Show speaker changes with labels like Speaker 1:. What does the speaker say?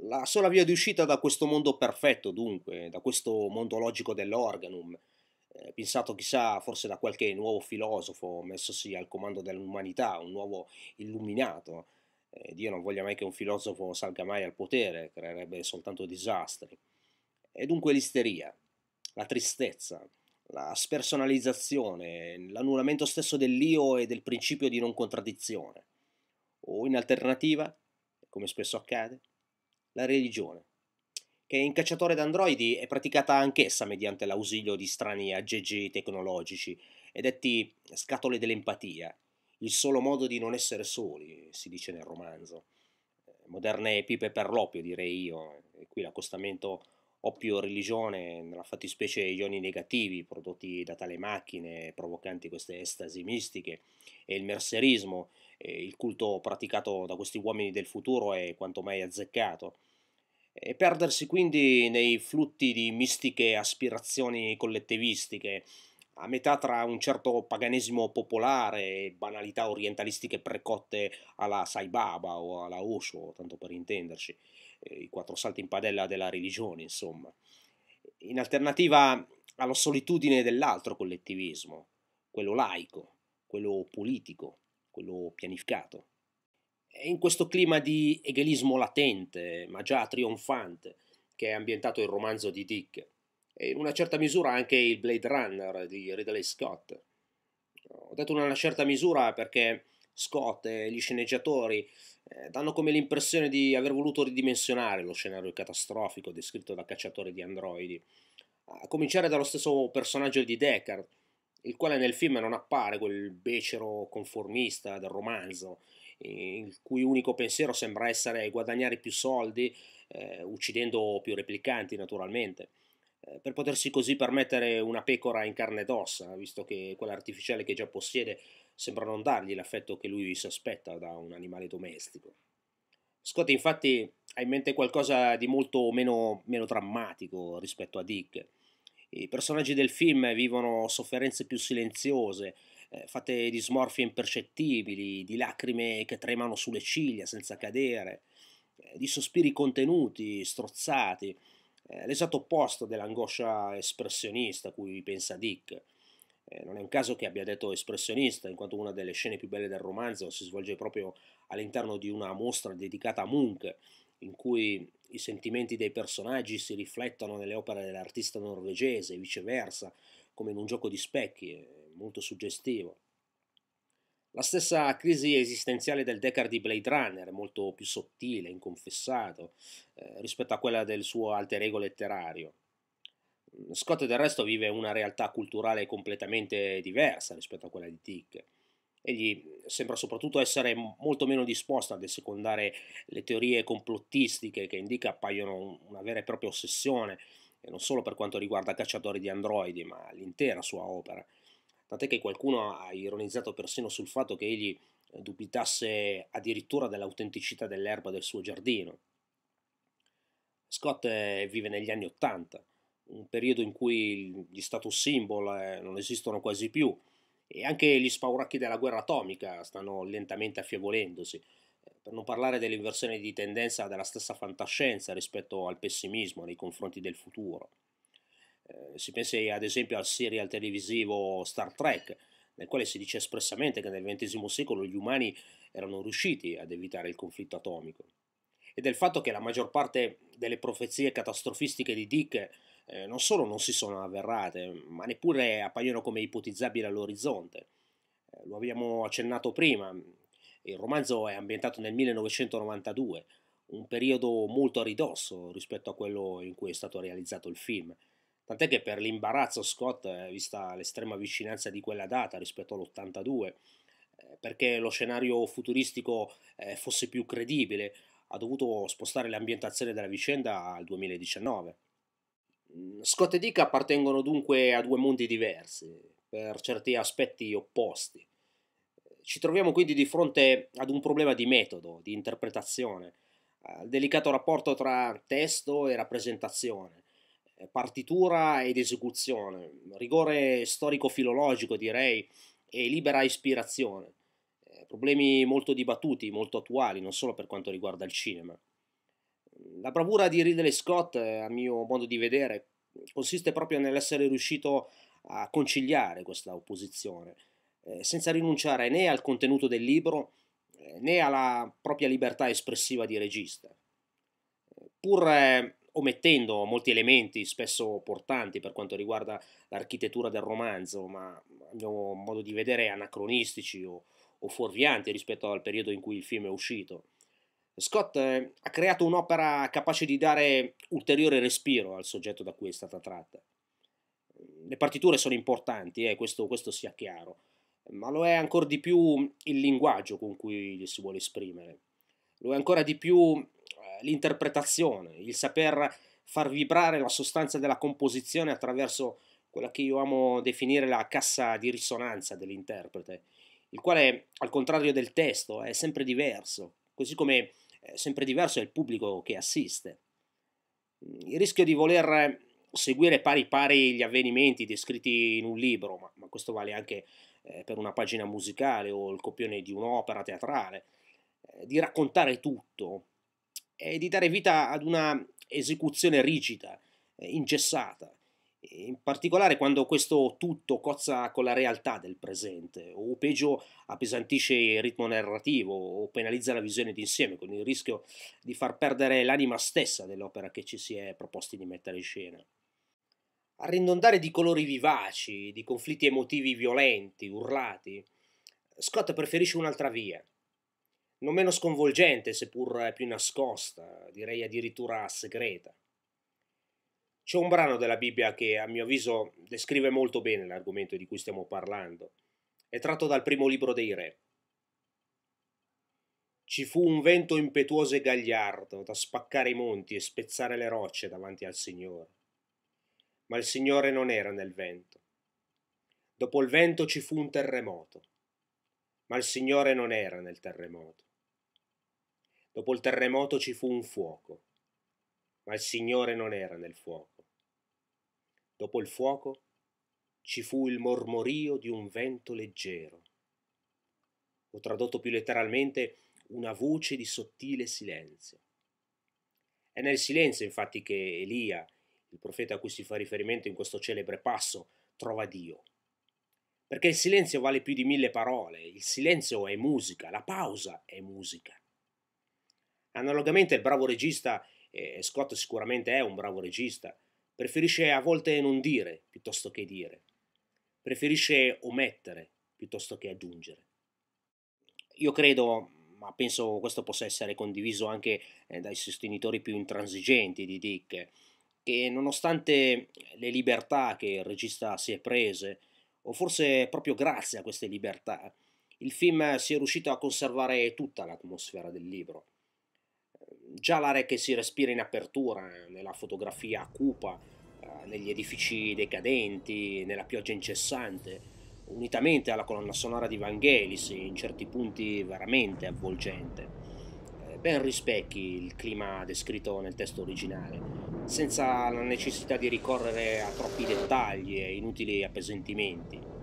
Speaker 1: La sola via di uscita da questo mondo perfetto, dunque, da questo mondo logico dell'organum, eh, pensato chissà forse da qualche nuovo filosofo messosi al comando dell'umanità, un nuovo illuminato. Eh, Dio non voglia mai che un filosofo salga mai al potere, creerebbe soltanto disastri. E dunque l'isteria, la tristezza, la spersonalizzazione, l'annullamento stesso dell'io e del principio di non contraddizione. O in alternativa, come spesso accade, la religione, che in Cacciatore d'Androidi è praticata anch'essa mediante l'ausilio di strani aggeggi tecnologici, e detti scatole dell'empatia, il solo modo di non essere soli, si dice nel romanzo. Eh, moderne pipe per l'oppio, direi io, e eh, qui l'accostamento oppio-religione, nella fattispecie ioni negativi prodotti da tale macchine, provocanti queste estasi mistiche, e il mercerismo, e eh, il culto praticato da questi uomini del futuro è quanto mai azzeccato e perdersi quindi nei flutti di mistiche aspirazioni collettivistiche, a metà tra un certo paganesimo popolare e banalità orientalistiche precotte alla Sai Baba o alla Osho, tanto per intenderci, eh, i quattro salti in padella della religione, insomma. In alternativa alla solitudine dell'altro collettivismo, quello laico, quello politico, quello pianificato. È eh, in questo clima di egelismo latente, ma già trionfante, che è ambientato il romanzo di Dick, e in una certa misura anche il Blade Runner di Ridley Scott. Ho detto in una certa misura perché Scott e gli sceneggiatori eh, danno come l'impressione di aver voluto ridimensionare lo scenario catastrofico descritto da Cacciatore di Androidi, a cominciare dallo stesso personaggio di Deckard, il quale nel film non appare quel becero conformista del romanzo, eh, il cui unico pensiero sembra essere guadagnare più soldi, eh, uccidendo più replicanti naturalmente, eh, per potersi così permettere una pecora in carne ed ossa, visto che quella artificiale che già possiede sembra non dargli l'affetto che lui si aspetta da un animale domestico. Scott infatti ha in mente qualcosa di molto meno, meno drammatico rispetto a Dick. I personaggi del film vivono sofferenze più silenziose, eh, fate di smorfie impercettibili, di lacrime che tremano sulle ciglia senza cadere, eh, di sospiri contenuti, strozzati, eh, l'esatto opposto dell'angoscia espressionista a cui pensa Dick. non è un caso che abbia detto espressionista, in quanto una delle scene più belle del romanzo si svolge proprio all'interno di una mostra dedicata a Munch, in cui i sentimenti dei personaggi si riflettono nelle opere dell'artista norvegese e viceversa, come in un gioco di specchi molto suggestivo. La stessa crisi esistenziale del Deckard di Blade Runner, è molto più sottile, inconfessato, eh, rispetto a quella del suo alter ego letterario. Scott del resto vive una realtà culturale completamente diversa rispetto a quella di Dick. Egli sembra soprattutto essere molto meno disposto ad assecondare le teorie complottistiche che in appaiono una vera e propria ossessione, non solo per quanto riguarda cacciatori di androidi, ma l'intera sua opera tant'è che qualcuno ha ironizzato persino sul fatto che egli eh, dubitasse addirittura dell'autenticità dell'erba del suo giardino. Scott eh, vive negli anni Ottanta, un periodo in cui gli status symbol eh, non esistono quasi più e anche gli spauracchi della guerra atomica stanno lentamente affievolendosi, per non parlare dell'inversione di tendenza della stessa fantascienza rispetto al pessimismo nei confronti del futuro. Eh, si pensi ad esempio al serial televisivo Star Trek, nel quale si dice espressamente che nel XX secolo gli umani erano riusciti ad evitare il conflitto atomico. E del fatto che la maggior parte delle profezie catastrofistiche di Dick eh, non solo non si sono avverrate, ma neppure appaiono come ipotizzabili all'orizzonte. Eh, lo abbiamo accennato prima, il romanzo è ambientato nel 1992, un periodo molto a ridosso rispetto a quello in cui è stato realizzato il film Tant'è che per l'imbarazzo Scott, eh, vista l'estrema vicinanza di quella data rispetto all'82, eh, perché lo scenario futuristico eh, fosse più credibile, ha dovuto spostare l'ambientazione della vicenda al 2019. Mm, Scott e Dick appartengono dunque a due mondi diversi, per certi aspetti opposti. Ci troviamo quindi di fronte ad un problema di metodo, di interpretazione, al delicato rapporto tra testo e rappresentazione, eh, partitura ed esecuzione, rigore storico-filologico direi e libera ispirazione, eh, problemi molto dibattuti, molto attuali, non solo per quanto riguarda il cinema. La bravura di Ridley Scott, a mio modo di vedere, consiste proprio nell'essere riuscito a conciliare questa opposizione, eh, senza rinunciare né al contenuto del libro né alla propria libertà espressiva di regista. Pur omettendo molti elementi spesso portanti per quanto riguarda l'architettura del romanzo, ma a mio modo di vedere anacronistici o, o fuorvianti rispetto al periodo in cui il film è uscito. Scott eh, ha creato un'opera capace di dare ulteriore respiro al soggetto da cui è stata tratta. Le partiture sono importanti, eh, questo, questo sia chiaro, ma lo è ancora di più il linguaggio con cui si vuole esprimere. Lo è ancora di più l'interpretazione, il saper far vibrare la sostanza della composizione attraverso quella che io amo definire la cassa di risonanza dell'interprete, il quale al contrario del testo è sempre diverso, così come è sempre diverso è il pubblico che assiste. Il rischio di voler seguire pari pari gli avvenimenti descritti in un libro, ma, ma questo vale anche eh, per una pagina musicale o il copione di un'opera teatrale, eh, di raccontare tutto, è di dare vita ad una esecuzione rigida, eh, ingessata, in particolare quando questo tutto cozza con la realtà del presente, o peggio appesantisce il ritmo narrativo o penalizza la visione d'insieme, con il rischio di far perdere l'anima stessa dell'opera che ci si è proposti di mettere in scena. A rindondare di colori vivaci, di conflitti emotivi violenti, urlati, Scott preferisce un'altra via, non meno sconvolgente, seppur eh, più nascosta, direi addirittura segreta. C'è un brano della Bibbia che, a mio avviso, descrive molto bene l'argomento di cui stiamo parlando. È tratto dal primo libro dei Re. Ci fu un vento impetuoso e gagliardo da spaccare i monti e spezzare le rocce davanti al Signore. Ma il Signore non era nel vento. Dopo il vento ci fu un terremoto. Ma il Signore non era nel terremoto. Dopo il terremoto ci fu un fuoco, ma il Signore non era nel fuoco. Dopo il fuoco ci fu il mormorio di un vento leggero, o tradotto più letteralmente una voce di sottile silenzio. È nel silenzio infatti che Elia, il profeta a cui si fa riferimento in questo celebre passo, trova Dio. Perché il silenzio vale più di mille parole, il silenzio è musica, la pausa è musica. Analogamente il bravo regista, e eh, Scott sicuramente è un bravo regista, preferisce a volte non dire piuttosto che dire, preferisce omettere piuttosto che aggiungere. Io credo, ma penso questo possa essere condiviso anche eh, dai sostenitori più intransigenti di Dick, che nonostante le libertà che il regista si è prese, o forse proprio grazie a queste libertà, il film si è riuscito a conservare tutta l'atmosfera del libro già l'aria che si respira in apertura eh, nella fotografia cupa, eh, negli edifici decadenti, nella pioggia incessante, unitamente alla colonna sonora di Vangelis, in certi punti veramente avvolgente. Eh, ben rispecchi il clima descritto nel testo originale, senza la necessità di ricorrere a troppi dettagli e inutili appesantimenti.